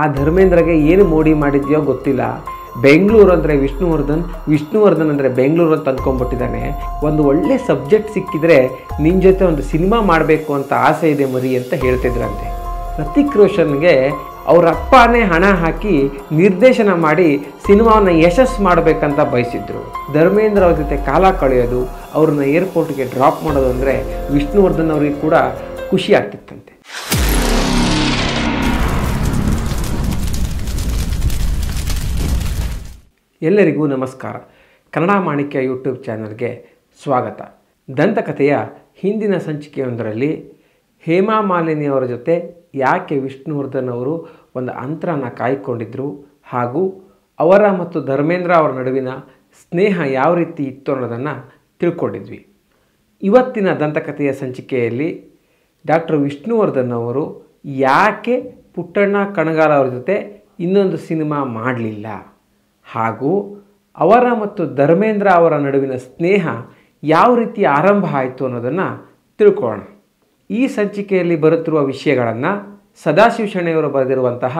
ಆ ಧರ್ಮೇಂದ್ರಗೆ ಏನು ಮೋಡಿ ಮಾಡಿದ್ಯೋ ಗೊತ್ತಿಲ್ಲ ಬೆಂಗಳೂರು ಅಂದರೆ ವಿಷ್ಣುವರ್ಧನ್ ವಿಷ್ಣುವರ್ಧನ್ ಅಂದರೆ ಬೆಂಗಳೂರು ಅಂತ ಅಂದ್ಕೊಂಬಿಟ್ಟಿದ್ದಾನೆ ಒಂದು ಒಳ್ಳೆ ಸಬ್ಜೆಕ್ಟ್ ಸಿಕ್ಕಿದರೆ ನಿನ್ನ ಜೊತೆ ಒಂದು ಸಿನಿಮಾ ಮಾಡಬೇಕು ಅಂತ ಆಸೆ ಇದೆ ಮರಿ ಅಂತ ಹೇಳ್ತಿದ್ರಂತೆ ಹೃತಿಕ್ ರೋಷನ್ಗೆ ಅವ್ರ ಅಪ್ಪನೇ ಹಣ ಹಾಕಿ ನಿರ್ದೇಶನ ಮಾಡಿ ಸಿನಿಮಾವನ್ನು ಯಶಸ್ಸು ಮಾಡಬೇಕಂತ ಬಯಸಿದ್ರು ಧರ್ಮೇಂದ್ರ ಅವ್ರ ಜೊತೆ ಕಾಲ ಕಳೆಯೋದು ಅವ್ರನ್ನ ಏರ್ಪೋರ್ಟ್ಗೆ ಡ್ರಾಪ್ ಮಾಡೋದು ಅಂದರೆ ವಿಷ್ಣುವರ್ಧನ್ ಅವ್ರಿಗೆ ಕೂಡ ಖುಷಿ ಆಗ್ತಿತ್ತಂತೆ ಎಲ್ಲರಿಗೂ ನಮಸ್ಕಾರ ಕನ್ನಡ ಮಾಣಿಕ್ಯ ಯೂಟ್ಯೂಬ್ ಚಾನಲ್ಗೆ ಸ್ವಾಗತ ದಂತಕಥೆಯ ಹಿಂದಿನ ಸಂಚಿಕೆಯೊಂದರಲ್ಲಿ ಹೇಮಾ ಮಾಲಿನಿಯವರ ಜೊತೆ ಯಾಕೆ ವಿಷ್ಣುವರ್ಧನ್ ಅವರು ಒಂದು ಅಂತರನ ಕಾಯ್ಕೊಂಡಿದ್ದರು ಹಾಗೂ ಅವರ ಮತ್ತು ಧರ್ಮೇಂದ್ರ ಅವರ ನಡುವಿನ ಸ್ನೇಹ ಯಾವ ರೀತಿ ಇತ್ತು ಅನ್ನೋದನ್ನು ತಿಳ್ಕೊಂಡಿದ್ವಿ ಇವತ್ತಿನ ದಂತಕಥೆಯ ಸಂಚಿಕೆಯಲ್ಲಿ ಡಾಕ್ಟರ್ ವಿಷ್ಣುವರ್ಧನ್ ಅವರು ಯಾಕೆ ಪುಟ್ಟಣ್ಣ ಕಣಗಾಲ ಅವರ ಜೊತೆ ಇನ್ನೊಂದು ಸಿನಿಮಾ ಮಾಡಲಿಲ್ಲ ಹಾಗೂ ಅವರ ಮತ್ತು ಧರ್ಮೇಂದ್ರ ಅವರ ನಡುವಿನ ಸ್ನೇಹ ಯಾವ ರೀತಿ ಆರಂಭ ಆಯಿತು ಅನ್ನೋದನ್ನು ತಿಳ್ಕೊಳ್ಳೋಣ ಈ ಸಂಚಿಕೆಯಲ್ಲಿ ಬರುತ್ತಿರುವ ವಿಷಯಗಳನ್ನು ಸದಾಶಿವ ಶೆಣೆಯವರು ಬರೆದಿರುವಂತಹ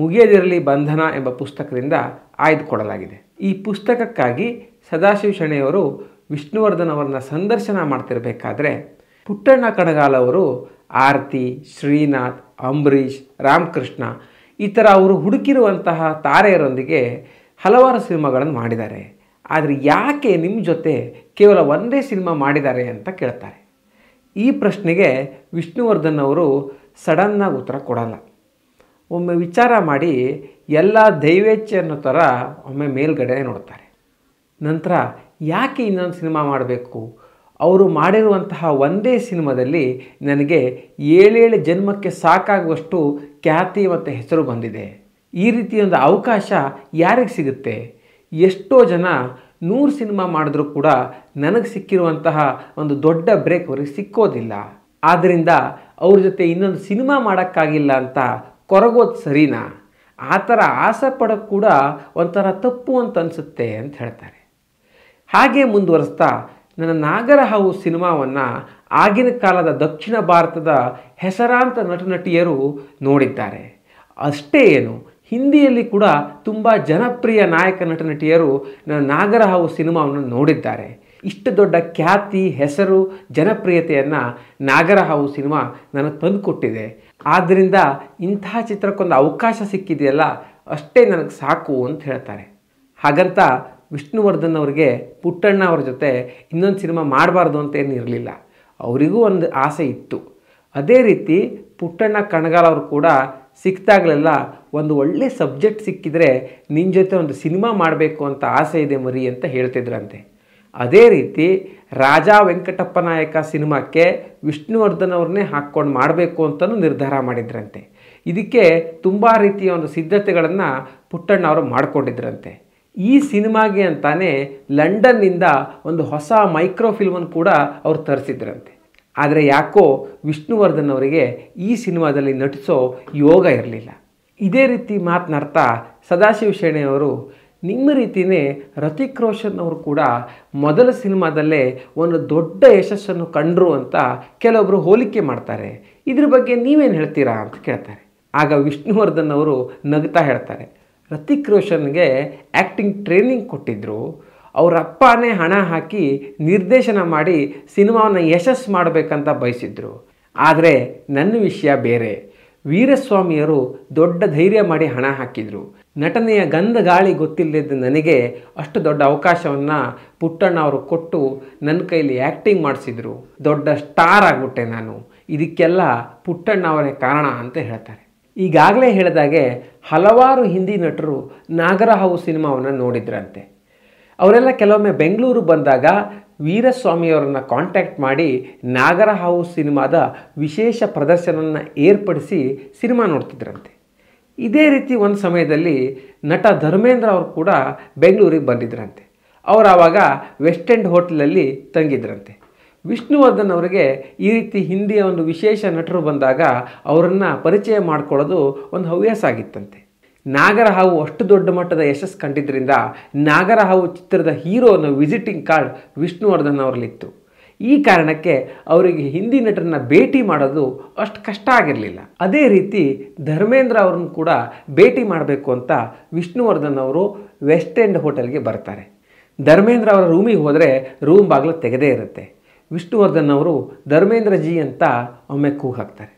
ಮುಗಿಯದಿರಲಿ ಬಂಧನ ಎಂಬ ಪುಸ್ತಕದಿಂದ ಆಯ್ದುಕೊಡಲಾಗಿದೆ ಈ ಪುಸ್ತಕಕ್ಕಾಗಿ ಸದಾಶಿವ ಶೆಣೆಯವರು ವಿಷ್ಣುವರ್ಧನ್ ಅವರನ್ನ ಸಂದರ್ಶನ ಮಾಡ್ತಿರಬೇಕಾದ್ರೆ ಪುಟ್ಟಣ್ಣ ಕಣಗಾಲ್ ಅವರು ಆರತಿ ಶ್ರೀನಾಥ್ ಅಂಬರೀಷ್ ರಾಮಕೃಷ್ಣ ಈ ಥರ ಅವರು ಹುಡುಕಿರುವಂತಹ ತಾರೆಯರೊಂದಿಗೆ ಹಲವಾರು ಸಿನಿಮಾಗಳನ್ನು ಮಾಡಿದ್ದಾರೆ ಆದರೆ ಯಾಕೆ ನಿಮ್ಮ ಜೊತೆ ಕೇವಲ ಒಂದೇ ಸಿನಿಮಾ ಮಾಡಿದ್ದಾರೆ ಅಂತ ಕೇಳ್ತಾರೆ ಈ ಪ್ರಶ್ನೆಗೆ ವಿಷ್ಣುವರ್ಧನ್ ಅವರು ಸಡನ್ನಾಗಿ ಉತ್ತರ ಕೊಡಲ್ಲ ಒಮ್ಮೆ ವಿಚಾರ ಮಾಡಿ ಎಲ್ಲ ದೈವೇಚ್ಛೆ ಅನ್ನೋ ಥರ ಒಮ್ಮೆ ಮೇಲ್ಗಡೆ ನೋಡ್ತಾರೆ ನಂತರ ಯಾಕೆ ಇನ್ನೊಂದು ಸಿನಿಮಾ ಮಾಡಬೇಕು ಅವರು ಮಾಡಿರುವಂತಹ ಒಂದೇ ಸಿನಿಮಾದಲ್ಲಿ ನನಗೆ ಏಳೇಳು ಜನ್ಮಕ್ಕೆ ಸಾಕಾಗುವಷ್ಟು ಖ್ಯಾತಿ ಮತ್ತು ಹೆಸರು ಬಂದಿದೆ ಈ ಒಂದು ಅವಕಾಶ ಯಾರಿಗೆ ಸಿಗುತ್ತೆ ಎಷ್ಟೋ ಜನ ನೂರು ಸಿನಿಮಾ ಮಾಡಿದ್ರೂ ಕೂಡ ನನಗೆ ಸಿಕ್ಕಿರುವಂತಹ ಒಂದು ದೊಡ್ಡ ಬ್ರೇಕ್ ಅವ್ರಿಗೆ ಸಿಕ್ಕೋದಿಲ್ಲ ಆದ್ದರಿಂದ ಅವ್ರ ಜೊತೆ ಇನ್ನೊಂದು ಸಿನಿಮಾ ಮಾಡೋಕ್ಕಾಗಿಲ್ಲ ಅಂತ ಕೊರಗೋದು ಸರಿನಾ ಆ ಥರ ಆಸೆ ಪಡೋಕ್ಕೆ ಕೂಡ ಒಂಥರ ತಪ್ಪು ಅಂತ ಅನಿಸುತ್ತೆ ಅಂತ ಹೇಳ್ತಾರೆ ಹಾಗೆ ಮುಂದುವರಿಸ್ತಾ ನನ್ನ ಹಾವು ಸಿನಿಮಾವನ್ನು ಆಗಿನ ಕಾಲದ ದಕ್ಷಿಣ ಭಾರತದ ಹೆಸರಾಂತ ನಟನಟಿಯರು ನೋಡಿದ್ದಾರೆ ಅಷ್ಟೇ ಏನು ಹಿಂದಿಯಲ್ಲಿ ಕೂಡ ತುಂಬ ಜನಪ್ರಿಯ ನಾಯಕ ನಟ ನಟಿಯರು ನಾಗರಹಾವು ಸಿನಿಮಾವನ್ನು ನೋಡಿದ್ದಾರೆ ಇಷ್ಟು ದೊಡ್ಡ ಖ್ಯಾತಿ ಹೆಸರು ಜನಪ್ರಿಯತೆಯನ್ನು ನಾಗರಹಾವು ಸಿನಿಮಾ ನನಗೆ ತಂದುಕೊಟ್ಟಿದೆ ಆದ್ದರಿಂದ ಇಂತಹ ಚಿತ್ರಕ್ಕೊಂದು ಅವಕಾಶ ಸಿಕ್ಕಿದೆಯಲ್ಲ ಅಷ್ಟೇ ನನಗೆ ಸಾಕು ಅಂತ ಹೇಳ್ತಾರೆ ಹಾಗಂತ ವಿಷ್ಣುವರ್ಧನ್ ಅವರಿಗೆ ಪುಟ್ಟಣ್ಣ ಅವರ ಜೊತೆ ಇನ್ನೊಂದು ಸಿನಿಮಾ ಮಾಡಬಾರ್ದು ಅಂತ ಏನು ಇರಲಿಲ್ಲ ಅವರಿಗೂ ಒಂದು ಆಸೆ ಇತ್ತು ಅದೇ ರೀತಿ ಪುಟ್ಟಣ್ಣ ಕಣಗಾಲ್ ಅವರು ಕೂಡ ಸಿಕ್ತಾಗಲೆಲ್ಲ ಒಂದು ಒಳ್ಳೆ ಸಬ್ಜೆಕ್ಟ್ ಸಿಕ್ಕಿದರೆ ನಿನ್ನ ಜೊತೆ ಒಂದು ಸಿನಿಮಾ ಮಾಡಬೇಕು ಅಂತ ಆಸೆ ಇದೆ ಮರಿ ಅಂತ ಹೇಳ್ತಿದ್ರಂತೆ ಅದೇ ರೀತಿ ರಾಜಾ ವೆಂಕಟಪ್ಪ ನಾಯಕ ಸಿನಿಮಾಕ್ಕೆ ವಿಷ್ಣುವರ್ಧನ್ ಅವ್ರನ್ನೇ ಹಾಕ್ಕೊಂಡು ಮಾಡಬೇಕು ಅಂತಲೂ ನಿರ್ಧಾರ ಮಾಡಿದ್ರಂತೆ ಇದಕ್ಕೆ ತುಂಬ ರೀತಿಯ ಒಂದು ಸಿದ್ಧತೆಗಳನ್ನು ಪುಟ್ಟಣ್ಣ ಅವರು ಮಾಡಿಕೊಂಡಿದ್ರಂತೆ ಈ ಸಿನಿಮಾಗೆ ಅಂತಾನೆ ಲಂಡನ್ನಿಂದ ಒಂದು ಹೊಸ ಮೈಕ್ರೋ ಫಿಲ್ಮನ್ನು ಕೂಡ ಅವರು ತರಿಸಿದ್ರಂತೆ ಆದರೆ ಯಾಕೋ ವಿಷ್ಣುವರ್ಧನ್ ಅವರಿಗೆ ಈ ಸಿನಿಮಾದಲ್ಲಿ ನಟಿಸೋ ಯೋಗ ಇರಲಿಲ್ಲ ಇದೇ ರೀತಿ ಮಾತನಾಡ್ತಾ ಸದಾಶಿವ ಶೆಣೆಯವರು ನಿಮ್ಮ ರೀತಿಯೇ ರತಿಕ್ ರೋಷನ್ ಅವರು ಕೂಡ ಮೊದಲ ಸಿನಿಮಾದಲ್ಲೇ ಒಂದು ದೊಡ್ಡ ಯಶಸ್ಸನ್ನು ಕಂಡರು ಅಂತ ಕೆಲವೊಬ್ಬರು ಹೋಲಿಕೆ ಮಾಡ್ತಾರೆ ಇದ್ರ ಬಗ್ಗೆ ನೀವೇನು ಹೇಳ್ತೀರಾ ಅಂತ ಕೇಳ್ತಾರೆ ಆಗ ವಿಷ್ಣುವರ್ಧನ್ ಅವರು ನಗ್ತಾ ಹೇಳ್ತಾರೆ ರತಿಕ್ ರೋಷನ್ಗೆ ಆ್ಯಕ್ಟಿಂಗ್ ಟ್ರೈನಿಂಗ್ ಕೊಟ್ಟಿದ್ದರು ಅವರಪ್ಪನೇ ಹಣ ಹಾಕಿ ನಿರ್ದೇಶನ ಮಾಡಿ ಸಿನಿಮಾವನ್ನು ಯಶಸ್ಸು ಮಾಡಬೇಕಂತ ಬಯಸಿದ್ರು ಆದರೆ ನನ್ನ ವಿಷಯ ಬೇರೆ ವೀರಸ್ವಾಮಿಯವರು ದೊಡ್ಡ ಧೈರ್ಯ ಮಾಡಿ ಹಣ ಹಾಕಿದರು ನಟನೆಯ ಗಂಧ ಗಾಳಿ ಗೊತ್ತಿಲ್ಲದ ನನಗೆ ಅಷ್ಟು ದೊಡ್ಡ ಅವಕಾಶವನ್ನು ಪುಟ್ಟಣ್ಣ ಅವರು ಕೊಟ್ಟು ನನ್ನ ಕೈಲಿ ಆ್ಯಕ್ಟಿಂಗ್ ಮಾಡಿಸಿದರು ದೊಡ್ಡ ಸ್ಟಾರ್ ಆಗಿಬಿಟ್ಟೆ ನಾನು ಇದಕ್ಕೆಲ್ಲ ಪುಟ್ಟಣ್ಣ ಅವರೇ ಕಾರಣ ಅಂತ ಹೇಳ್ತಾರೆ ಈಗಾಗಲೇ ಹೇಳಿದಾಗೆ ಹಲವಾರು ಹಿಂದಿ ನಟರು ನಾಗರಹಾವು ಸಿನಿಮಾವನ್ನು ನೋಡಿದ್ರಂತೆ ಅವರೆಲ್ಲ ಕೆಲವೊಮ್ಮೆ ಬೆಂಗಳೂರು ಬಂದಾಗ ವೀರಸ್ವಾಮಿಯವರನ್ನು ಕಾಂಟ್ಯಾಕ್ಟ್ ಮಾಡಿ ನಾಗರ ಹಾವು ಸಿನಿಮಾದ ವಿಶೇಷ ಪ್ರದರ್ಶನವನ್ನು ಏರ್ಪಡಿಸಿ ಸಿನಿಮಾ ನೋಡ್ತಿದ್ರಂತೆ ಇದೇ ರೀತಿ ಒಂದು ಸಮಯದಲ್ಲಿ ನಟ ಧರ್ಮೇಂದ್ರ ಅವರು ಕೂಡ ಬೆಂಗಳೂರಿಗೆ ಬಂದಿದ್ರಂತೆ ಅವರು ಆವಾಗ ವೆಸ್ಟ್ ಎಂಡ್ ಹೋಟೆಲಲ್ಲಿ ತಂಗಿದ್ರಂತೆ ವಿಷ್ಣುವರ್ಧನ್ ಅವರಿಗೆ ಈ ರೀತಿ ಹಿಂದಿಯ ಒಂದು ವಿಶೇಷ ನಟರು ಬಂದಾಗ ಅವರನ್ನು ಪರಿಚಯ ಮಾಡಿಕೊಳ್ಳೋದು ಒಂದು ಹವ್ಯಾಸ ಆಗಿತ್ತಂತೆ ನಾಗರಹಾವು ಅಷ್ಟು ದೊಡ್ಡ ಮಟ್ಟದ ಯಶಸ್ಸು ಕಂಡಿದ್ದರಿಂದ ನಾಗರಹಾವು ಚಿತ್ರದ ಹೀರೋ ಅನ್ನೋ ವಿಸಿಟಿಂಗ್ ಕಾರ್ಡ್ ವಿಷ್ಣುವರ್ಧನ್ ಅವರಲ್ಲಿತ್ತು ಈ ಕಾರಣಕ್ಕೆ ಅವರಿಗೆ ಹಿಂದಿ ನಟರನ್ನ ಭೇಟಿ ಮಾಡೋದು ಅಷ್ಟು ಕಷ್ಟ ಆಗಿರಲಿಲ್ಲ ಅದೇ ರೀತಿ ಧರ್ಮೇಂದ್ರ ಅವ್ರನ್ನ ಕೂಡ ಭೇಟಿ ಮಾಡಬೇಕು ಅಂತ ವಿಷ್ಣುವರ್ಧನ್ ಅವರು ವೆಸ್ಟ್ ಎಂಡ್ ಹೋಟೆಲ್ಗೆ ಬರ್ತಾರೆ ಧರ್ಮೇಂದ್ರ ಅವರ ರೂಮಿಗೆ ಹೋದರೆ ರೂಮ್ ಬಾಗಿಲು ತೆಗೆದೇ ಇರುತ್ತೆ ವಿಷ್ಣುವರ್ಧನ್ ಅವರು ಧರ್ಮೇಂದ್ರ ಜಿ ಅಂತ ಒಮ್ಮೆ ಕೂಗು ಹಾಕ್ತಾರೆ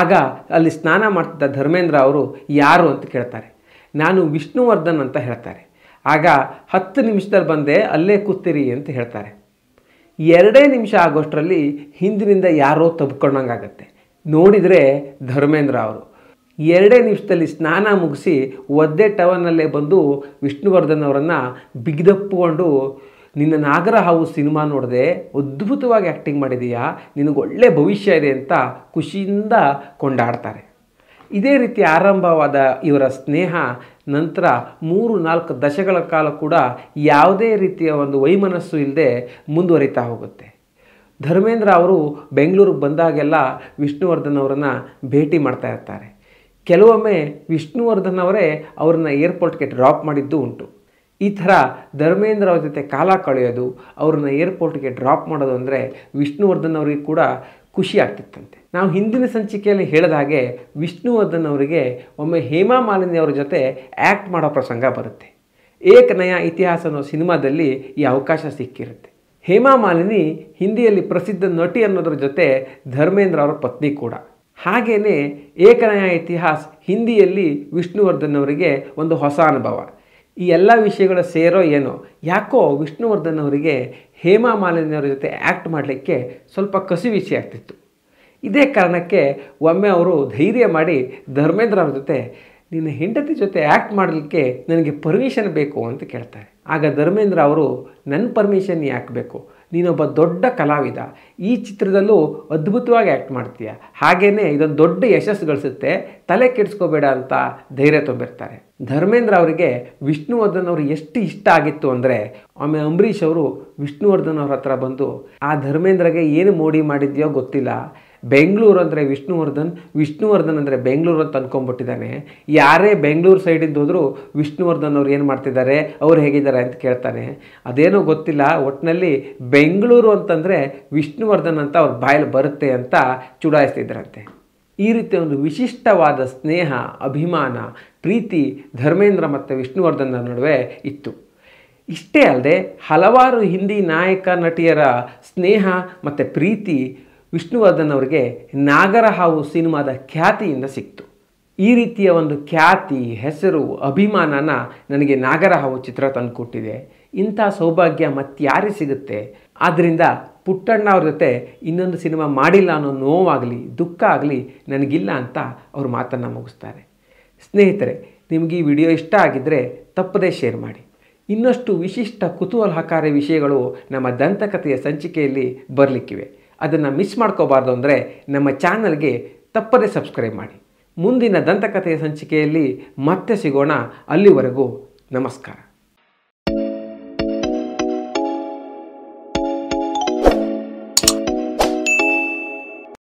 ಆಗ ಅಲ್ಲಿ ಸ್ನಾನ ಮಾಡ್ತಿದ್ದ ಧರ್ಮೇಂದ್ರ ಅವರು ಯಾರು ಅಂತ ಕೇಳ್ತಾರೆ ನಾನು ವಿಷ್ಣುವರ್ಧನ್ ಅಂತ ಹೇಳ್ತಾರೆ ಆಗ ಹತ್ತು ನಿಮಿಷದಲ್ಲಿ ಬಂದೆ ಅಲ್ಲೇ ಕೂತಿರಿ ಅಂತ ಹೇಳ್ತಾರೆ ಎರಡೇ ನಿಮಿಷ ಆಗೋಷ್ಟರಲ್ಲಿ ಹಿಂದಿನಿಂದ ಯಾರೋ ತಬ್ಕೊಂಡಂಗಾಗತ್ತೆ ನೋಡಿದರೆ ಧರ್ಮೇಂದ್ರ ಅವರು ಎರಡೇ ನಿಮಿಷದಲ್ಲಿ ಸ್ನಾನ ಮುಗಿಸಿ ಒದ್ದೆ ಟವನ್ನಲ್ಲೇ ಬಂದು ವಿಷ್ಣುವರ್ಧನ್ ಅವರನ್ನು ಬಿಗಿದಪ್ಪಿಕೊಂಡು ನಿನ್ನ ನಾಗರ ಹಾವು ಸಿನಿಮಾ ನೋಡದೆ ಅದ್ಭುತವಾಗಿ ಆ್ಯಕ್ಟಿಂಗ್ ಮಾಡಿದೀಯಾ ನಿನಗೆ ಒಳ್ಳೆ ಭವಿಷ್ಯ ಇದೆ ಅಂತ ಖುಷಿಯಿಂದ ಕೊಂಡಾಡ್ತಾರೆ ಇದೇ ರೀತಿ ಆರಂಭವಾದ ಇವರ ಸ್ನೇಹ ನಂತರ ಮೂರು ನಾಲ್ಕು ದಶಕಗಳ ಕಾಲ ಕೂಡ ಯಾವುದೇ ರೀತಿಯ ಒಂದು ವೈಮನಸ್ಸು ಇಲ್ಲದೆ ಮುಂದುವರಿತಾ ಹೋಗುತ್ತೆ ಧರ್ಮೇಂದ್ರ ಅವರು ಬೆಂಗಳೂರಿಗೆ ಬಂದಾಗೆಲ್ಲ ವಿಷ್ಣುವರ್ಧನ್ ಅವರನ್ನು ಭೇಟಿ ಮಾಡ್ತಾ ಇರ್ತಾರೆ ಕೆಲವೊಮ್ಮೆ ವಿಷ್ಣುವರ್ಧನ್ ಅವರೇ ಅವ್ರನ್ನ ಏರ್ಪೋರ್ಟ್ಗೆ ಡ್ರಾಪ್ ಮಾಡಿದ್ದು ಉಂಟು ಈ ಥರ ಧರ್ಮೇಂದ್ರ ಅವ್ರ ಜೊತೆ ಕಾಲ ಕಳೆಯೋದು ಅವ್ರನ್ನ ಏರ್ಪೋರ್ಟ್ಗೆ ಡ್ರಾಪ್ ಮಾಡೋದು ಅಂದರೆ ವಿಷ್ಣುವರ್ಧನ್ ಅವರಿಗೆ ಕೂಡ ಖುಷಿ ಆಗ್ತಿತ್ತಂತೆ ನಾವು ಹಿಂದಿನ ಸಂಚಿಕೆಯಲ್ಲಿ ಹೇಳಿದ ಹಾಗೆ ವಿಷ್ಣುವರ್ಧನ್ ಅವರಿಗೆ ಒಮ್ಮೆ ಹೇಮಾ ಮಾಲಿನಿ ಅವರ ಜೊತೆ ಆ್ಯಕ್ಟ್ ಮಾಡೋ ಪ್ರಸಂಗ ಬರುತ್ತೆ ಏಕನಯ ಇತಿಹಾಸ ಅನ್ನೋ ಸಿನಿಮಾದಲ್ಲಿ ಈ ಅವಕಾಶ ಸಿಕ್ಕಿರುತ್ತೆ ಹೇಮಾ ಮಾಲಿನಿ ಹಿಂದಿಯಲ್ಲಿ ಪ್ರಸಿದ್ಧ ನಟಿ ಅನ್ನೋದ್ರ ಜೊತೆ ಧರ್ಮೇಂದ್ರ ಅವರ ಪತ್ನಿ ಕೂಡ ಹಾಗೆಯೇ ಏಕನಯ ಇತಿಹಾಸ್ ಹಿಂದಿಯಲ್ಲಿ ವಿಷ್ಣುವರ್ಧನ್ ಅವರಿಗೆ ಒಂದು ಹೊಸ ಅನುಭವ ಈ ಎಲ್ಲ ವಿಷಯಗಳು ಸೇರೋ ಏನೋ ಯಾಕೋ ವಿಷ್ಣುವರ್ಧನ್ ಅವರಿಗೆ ಹೇಮಾ ಮಾಲಿನಿಯವರ ಜೊತೆ ಆ್ಯಕ್ಟ್ ಮಾಡಲಿಕ್ಕೆ ಸ್ವಲ್ಪ ಕಸಿವಿಸಿ ಆಗ್ತಿತ್ತು ಇದೇ ಕಾರಣಕ್ಕೆ ಒಮ್ಮೆ ಅವರು ಧೈರ್ಯ ಮಾಡಿ ಧರ್ಮೇಂದ್ರ ಅವ್ರ ಜೊತೆ ನಿನ್ನ ಹೆಂಡತಿ ಜೊತೆ ಆ್ಯಕ್ಟ್ ಮಾಡಲಿಕ್ಕೆ ನನಗೆ ಪರ್ಮಿಷನ್ ಬೇಕು ಅಂತ ಕೇಳ್ತಾರೆ ಆಗ ಧರ್ಮೇಂದ್ರ ಅವರು ನನ್ನ ಪರ್ಮಿಷನ್ ಯಾಕೆ ಬೇಕು ನೀನೊಬ್ಬ ದೊಡ್ಡ ಕಲಾವಿದ ಈ ಚಿತ್ರದಲ್ಲೂ ಅದ್ಭುತವಾಗಿ ಆ್ಯಕ್ಟ್ ಮಾಡ್ತೀಯ ಹಾಗೆಯೇ ಇದೊಂದು ದೊಡ್ಡ ಯಶಸ್ಸು ಗಳಿಸುತ್ತೆ ತಲೆ ಕೆಡಿಸ್ಕೋಬೇಡ ಅಂತ ಧೈರ್ಯ ತುಂಬಿರ್ತಾರೆ ಧರ್ಮೇಂದ್ರ ಅವರಿಗೆ ವಿಷ್ಣುವರ್ಧನ್ ಅವರು ಎಷ್ಟು ಇಷ್ಟ ಆಗಿತ್ತು ಅಂದರೆ ಆಮೇಲೆ ಅಂಬರೀಷ್ ಅವರು ವಿಷ್ಣುವರ್ಧನ್ ಅವ್ರ ಹತ್ರ ಬಂದು ಆ ಧರ್ಮೇಂದ್ರಗೆ ಏನು ಮೋಡಿ ಮಾಡಿದ್ಯೋ ಗೊತ್ತಿಲ್ಲ ಬೆಂಗಳೂರು ಅಂದರೆ ವಿಷ್ಣುವರ್ಧನ್ ವಿಷ್ಣುವರ್ಧನ್ ಅಂದರೆ ಬೆಂಗಳೂರು ಅಂತ ಅಂದ್ಕೊಂಡ್ಬಿಟ್ಟಿದ್ದಾನೆ ಯಾರೇ ಬೆಂಗಳೂರು ಸೈಡಿಂದ ಹೋದರೂ ವಿಷ್ಣುವರ್ಧನ್ ಅವ್ರು ಏನು ಮಾಡ್ತಿದ್ದಾರೆ ಅವ್ರು ಹೇಗಿದ್ದಾರೆ ಅಂತ ಕೇಳ್ತಾನೆ ಅದೇನೋ ಗೊತ್ತಿಲ್ಲ ಒಟ್ಟಿನಲ್ಲಿ ಬೆಂಗಳೂರು ಅಂತಂದರೆ ವಿಷ್ಣುವರ್ಧನ್ ಅಂತ ಅವ್ರ ಬಾಯಲ್ಲಿ ಬರುತ್ತೆ ಅಂತ ಚುಡಾಯಿಸ್ತಿದ್ರಂತೆ ಈ ರೀತಿಯ ಒಂದು ವಿಶಿಷ್ಟವಾದ ಸ್ನೇಹ ಅಭಿಮಾನ ಪ್ರೀತಿ ಧರ್ಮೇಂದ್ರ ಮತ್ತು ವಿಷ್ಣುವರ್ಧನ ನಡುವೆ ಇತ್ತು ಇಷ್ಟೇ ಅಲ್ಲದೆ ಹಲವಾರು ಹಿಂದಿ ನಾಯಕ ನಟಿಯರ ಸ್ನೇಹ ಮತ್ತು ಪ್ರೀತಿ ವಿಷ್ಣುವರ್ಧನ್ ಅವರಿಗೆ ನಾಗರ ಹಾವು ಸಿನಿಮಾದ ಖ್ಯಾತಿಯಿಂದ ಸಿಕ್ತು ಈ ರೀತಿಯ ಒಂದು ಖ್ಯಾತಿ ಹೆಸರು ಅಭಿಮಾನನ ನನಗೆ ನಾಗರ ಹಾವು ಚಿತ್ರ ತಂದುಕೊಟ್ಟಿದೆ ಇಂಥ ಸೌಭಾಗ್ಯ ಮತ್ತಾರಿಗೆ ಸಿಗುತ್ತೆ ಆದ್ದರಿಂದ ಪುಟ್ಟಣ್ಣ ಅವ್ರ ಜೊತೆ ಇನ್ನೊಂದು ಸಿನಿಮಾ ಮಾಡಿಲ್ಲ ಅನ್ನೋ ನೋವಾಗಲಿ ದುಃಖ ಆಗಲಿ ನನಗಿಲ್ಲ ಅಂತ ಅವರು ಮಾತನ್ನು ಮುಗಿಸ್ತಾರೆ ಸ್ನೇಹಿತರೆ ನಿಮಗೆ ಈ ವಿಡಿಯೋ ಇಷ್ಟ ಆಗಿದ್ದರೆ ತಪ್ಪದೇ ಶೇರ್ ಮಾಡಿ ಇನ್ನಷ್ಟು ವಿಶಿಷ್ಟ ಕುತೂಹಲಕಾರಿ ವಿಷಯಗಳು ನಮ್ಮ ದಂತಕಥೆಯ ಸಂಚಿಕೆಯಲ್ಲಿ ಬರಲಿಕ್ಕಿವೆ ಅದನ್ನು ಮಿಸ್ ಮಾಡ್ಕೋಬಾರ್ದು ಅಂದರೆ ನಮ್ಮ ಚಾನಲ್ಗೆ ತಪ್ಪದೇ ಸಬ್ಸ್ಕ್ರೈಬ್ ಮಾಡಿ ಮುಂದಿನ ದಂತಕಥೆಯ ಸಂಚಿಕೆಯಲ್ಲಿ ಮತ್ತೆ ಸಿಗೋಣ ಅಲ್ಲಿವರೆಗೂ ನಮಸ್ಕಾರ